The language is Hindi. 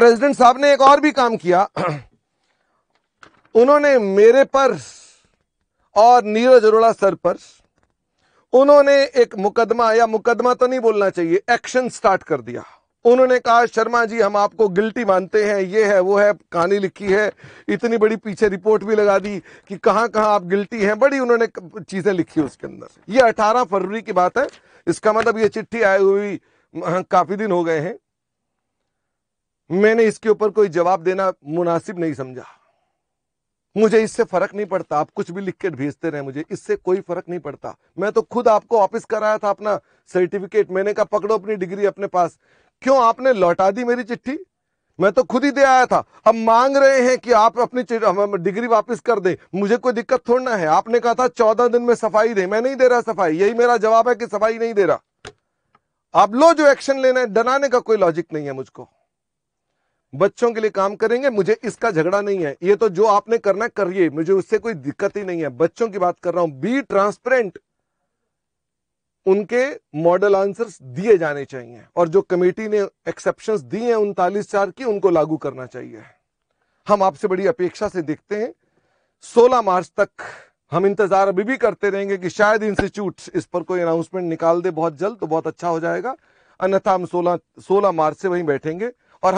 प्रेसिडेंट साहब ने एक और भी काम किया उन्होंने मेरे पर और नीरज अरोड़ा सर पर उन्होंने एक मुकदमा या मुकदमा तो नहीं बोलना चाहिए एक्शन स्टार्ट कर दिया उन्होंने कहा शर्मा जी हम आपको गिल्टी मानते हैं ये है वो है कहानी लिखी है इतनी बड़ी पीछे रिपोर्ट भी लगा दी कि कहां कहां आप गिल्टी हैं बड़ी उन्होंने चीज़ें लिखी उसके अंदर ये 18 फरवरी की बात है इसका मतलब ये चिट्ठी आई हुई हाँ, काफ़ी दिन हो गए हैं मैंने इसके ऊपर कोई जवाब देना मुनासिब नहीं समझा मुझे इससे फर्क नहीं पड़ता आप कुछ भी लिख के भेजते रहे मुझे इससे कोई फर्क नहीं पड़ता मैं तो खुद आपको वापिस कराया था अपना सर्टिफिकेट मैंने कहा पकड़ो अपनी डिग्री अपने पास क्यों आपने लौटा दी मेरी चिट्ठी मैं तो खुद ही दे आया था अब मांग रहे हैं कि आप अपनी डिग्री वापस कर दें मुझे कोई दिक्कत थोड़ना है आपने कहा था चौदह दिन में सफाई दे मैं नहीं दे रहा सफाई यही मेरा जवाब है कि सफाई नहीं दे रहा आप लो जो एक्शन लेना है डराने का कोई लॉजिक नहीं है मुझको बच्चों के लिए काम करेंगे मुझे इसका झगड़ा नहीं है ये तो जो आपने करना करिए मुझे उससे कोई दिक्कत ही नहीं है बच्चों की बात कर रहा हूं बी ट्रांसपेरेंट उनके मॉडल आंसर्स दिए जाने चाहिए और जो कमेटी ने एक्सेप्शन दी है उनतालीस चार की उनको लागू करना चाहिए हम आपसे बड़ी अपेक्षा से देखते हैं 16 मार्च तक हम इंतजार अभी भी करते रहेंगे कि शायद इंस्टीट्यूट इस पर कोई अनाउंसमेंट निकाल दे बहुत जल्द तो बहुत अच्छा हो जाएगा अन्यथा हम 16 16 मार्च से वहीं बैठेंगे